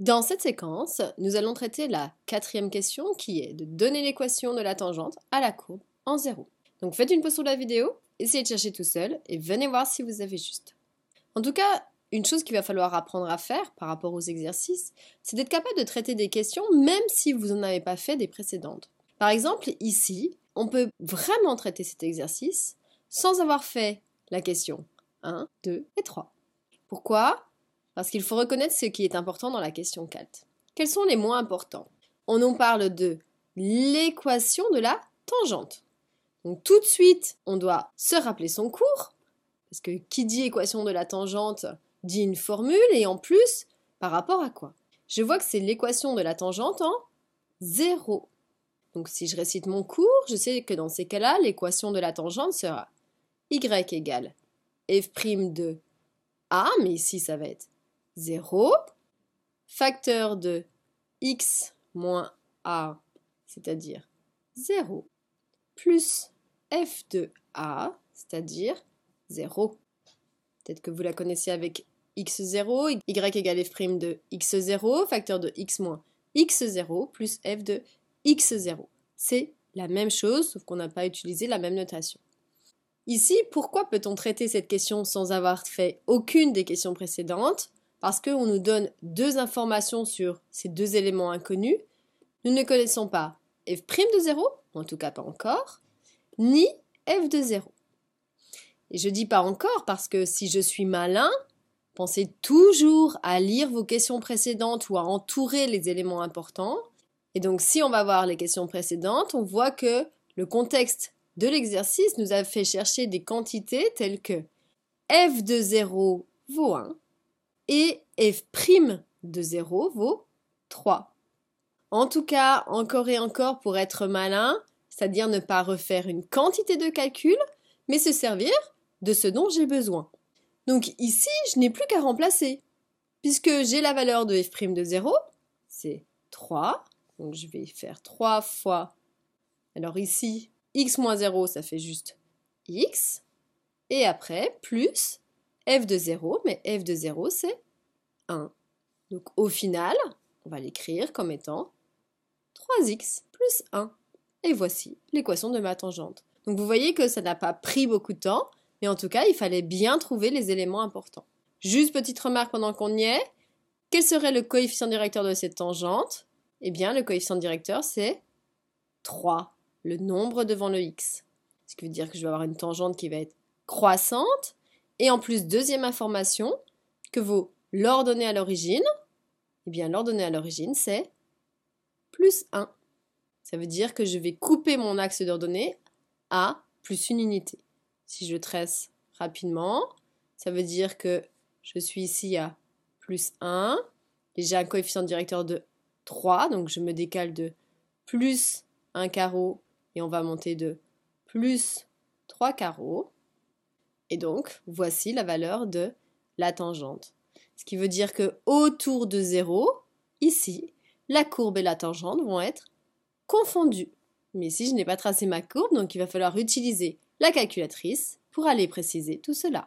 Dans cette séquence, nous allons traiter la quatrième question qui est de donner l'équation de la tangente à la courbe en zéro. Donc faites une pause sur la vidéo, essayez de chercher tout seul et venez voir si vous avez juste. En tout cas, une chose qu'il va falloir apprendre à faire par rapport aux exercices, c'est d'être capable de traiter des questions même si vous n'en avez pas fait des précédentes. Par exemple, ici, on peut vraiment traiter cet exercice sans avoir fait la question 1, 2 et 3. Pourquoi parce qu'il faut reconnaître ce qui est important dans la question 4. Quels sont les moins importants On nous parle de l'équation de la tangente. Donc tout de suite, on doit se rappeler son cours, parce que qui dit équation de la tangente dit une formule, et en plus, par rapport à quoi Je vois que c'est l'équation de la tangente en 0. Donc si je récite mon cours, je sais que dans ces cas-là, l'équation de la tangente sera y égale f' de a, mais ici ça va être 0, facteur de x moins a, c'est-à-dire 0, plus f de a, c'est-à-dire 0. Peut-être que vous la connaissez avec x0, y égale f' de x0, facteur de x moins x0 plus f de x0. C'est la même chose, sauf qu'on n'a pas utilisé la même notation. Ici, pourquoi peut-on traiter cette question sans avoir fait aucune des questions précédentes parce qu'on nous donne deux informations sur ces deux éléments inconnus, nous ne connaissons pas f' de 0, en tout cas pas encore, ni f de 0. Et je dis pas encore parce que si je suis malin, pensez toujours à lire vos questions précédentes ou à entourer les éléments importants. Et donc si on va voir les questions précédentes, on voit que le contexte de l'exercice nous a fait chercher des quantités telles que f de 0 vaut 1, et f' de 0 vaut 3. En tout cas, encore et encore pour être malin, c'est-à-dire ne pas refaire une quantité de calcul, mais se servir de ce dont j'ai besoin. Donc ici, je n'ai plus qu'à remplacer. Puisque j'ai la valeur de f' de 0, c'est 3. Donc je vais faire 3 fois. Alors ici, x moins 0, ça fait juste x. Et après, plus f de 0, mais f de 0 c'est 1. Donc au final, on va l'écrire comme étant 3x plus 1. Et voici l'équation de ma tangente. Donc vous voyez que ça n'a pas pris beaucoup de temps, mais en tout cas, il fallait bien trouver les éléments importants. Juste petite remarque pendant qu'on y est, quel serait le coefficient directeur de cette tangente Eh bien, le coefficient directeur, c'est 3, le nombre devant le x. Ce qui veut dire que je vais avoir une tangente qui va être croissante, et en plus, deuxième information, que vaut l'ordonnée à l'origine Eh bien, l'ordonnée à l'origine, c'est plus 1. Ça veut dire que je vais couper mon axe d'ordonnée à plus une unité. Si je tresse rapidement, ça veut dire que je suis ici à plus 1. Et j'ai un coefficient directeur de 3, donc je me décale de plus 1 carreau et on va monter de plus 3 carreaux. Et donc, voici la valeur de la tangente. Ce qui veut dire que autour de 0, ici, la courbe et la tangente vont être confondues. Mais ici, je n'ai pas tracé ma courbe, donc il va falloir utiliser la calculatrice pour aller préciser tout cela.